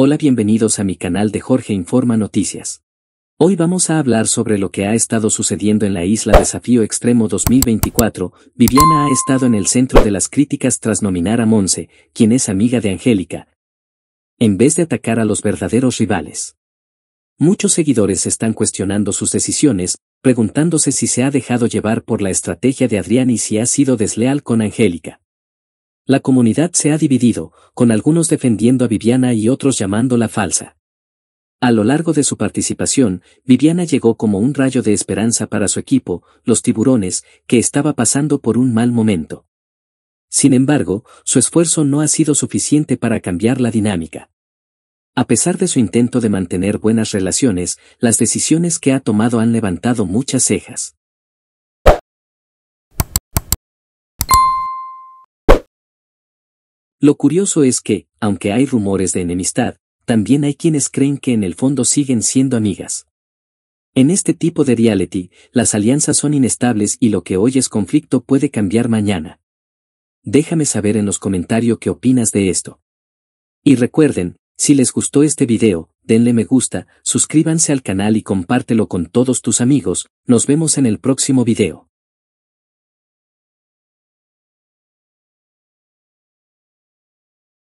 Hola bienvenidos a mi canal de Jorge Informa Noticias. Hoy vamos a hablar sobre lo que ha estado sucediendo en la isla Desafío Extremo 2024. Viviana ha estado en el centro de las críticas tras nominar a Monse, quien es amiga de Angélica, en vez de atacar a los verdaderos rivales. Muchos seguidores están cuestionando sus decisiones, preguntándose si se ha dejado llevar por la estrategia de Adrián y si ha sido desleal con Angélica. La comunidad se ha dividido, con algunos defendiendo a Viviana y otros llamándola falsa. A lo largo de su participación, Viviana llegó como un rayo de esperanza para su equipo, los tiburones, que estaba pasando por un mal momento. Sin embargo, su esfuerzo no ha sido suficiente para cambiar la dinámica. A pesar de su intento de mantener buenas relaciones, las decisiones que ha tomado han levantado muchas cejas. Lo curioso es que, aunque hay rumores de enemistad, también hay quienes creen que en el fondo siguen siendo amigas. En este tipo de reality, las alianzas son inestables y lo que hoy es conflicto puede cambiar mañana. Déjame saber en los comentarios qué opinas de esto. Y recuerden, si les gustó este video, denle me gusta, suscríbanse al canal y compártelo con todos tus amigos, nos vemos en el próximo video.